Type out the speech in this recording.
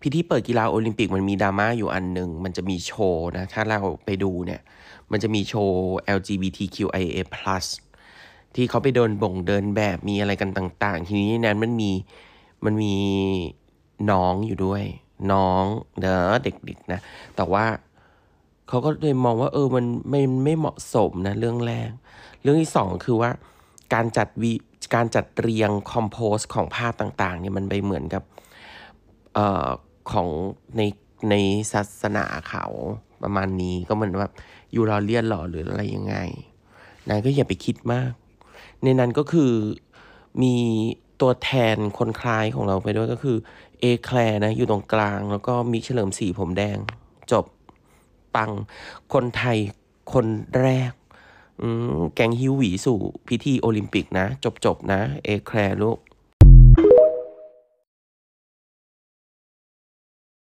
พิธีเปิดกีฬาโอลิมปิกมันมีดราม่าอยู่อันหนึ่งมันจะมีโชว์นะ ถ้าเราไปดูเนี่ย มันจะมีโชว์ LGBTQIA+ ที่เขาไปเดินบ่งเดินแบบ มีอะไรกันต่าง ๆ ทีนี้นั้นมันมีมันมีน้องอยู่ด้วย น้องเด้อเด็ก ๆ นะ แต่ว่าเขาก็เลยมองว่า เออ มันไม่ไม่เหมาะสมนะ เรื่องแรก เรื่องที่สองคือว่า การจัดวีการจัดเรียงคอมโพสของภาพต่างๆเนี่ยมันไปเหมือนกับเอ่อของในในศาสนาเขาประมาณนี้ก็เหมือนว่ายูรอเลียนหรอหรืออะไรยังไง นายก็อย่าไปคิดมาก ในนั้นก็คือมีตัวแทนคนคล้ายของเราไปด้วยก็คือ เอแคลนะอยู่ตรงกลาง แล้วก็มิกเฉลิมสีผมแดง จบปัง คนไทยคนแรก แกงฮิวหวีสู่พิธีโอลิมปิกนะ จบจบนะ เอแคลลูก